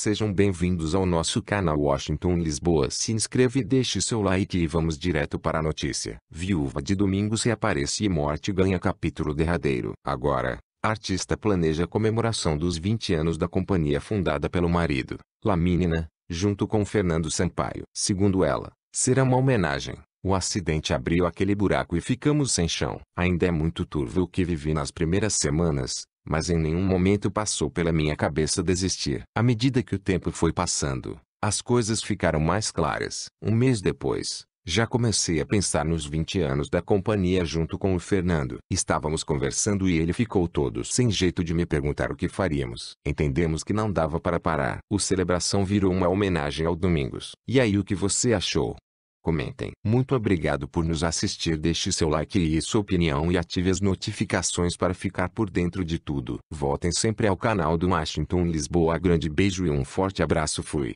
Sejam bem-vindos ao nosso canal Washington Lisboa. Se inscreva e deixe seu like e vamos direto para a notícia. Viúva de Domingos reaparece e morte ganha capítulo derradeiro. Agora, artista planeja a comemoração dos 20 anos da companhia fundada pelo marido, Lamínina, junto com Fernando Sampaio. Segundo ela, será uma homenagem. O acidente abriu aquele buraco e ficamos sem chão. Ainda é muito turvo o que vivi nas primeiras semanas, mas em nenhum momento passou pela minha cabeça desistir. À medida que o tempo foi passando, as coisas ficaram mais claras. Um mês depois, já comecei a pensar nos 20 anos da companhia junto com o Fernando. Estávamos conversando e ele ficou todo sem jeito de me perguntar o que faríamos. Entendemos que não dava para parar. O Celebração virou uma homenagem ao Domingos. E aí o que você achou? Comentem. Muito obrigado por nos assistir. Deixe seu like e sua opinião e ative as notificações para ficar por dentro de tudo. Voltem sempre ao canal do Washington Lisboa. Grande beijo e um forte abraço. Fui.